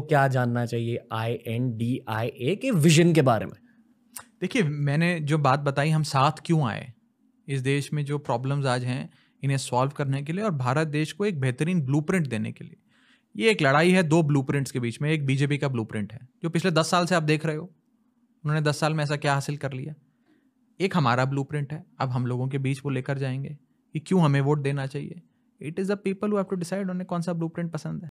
को क्या जानना चाहिए आई एन डी आई ए के विजन के बारे में देखिए मैंने जो बात बताई हम साथ क्यों आए इस देश में जो प्रॉब्लम्स आज हैं इन्हें सॉल्व करने के लिए और भारत देश को एक बेहतरीन ब्लू देने के लिए ये एक लड़ाई है दो ब्लू के बीच में एक बीजेपी का ब्लू है जो पिछले दस साल से आप देख रहे हो उन्होंने दस साल में ऐसा क्या हासिल कर लिया एक हमारा ब्लू है अब हम लोगों के बीच वो लेकर जाएंगे कि क्यों हमें वोट देना चाहिए it is the people have to decide उन्हें कौन सा ब्लू पसंद है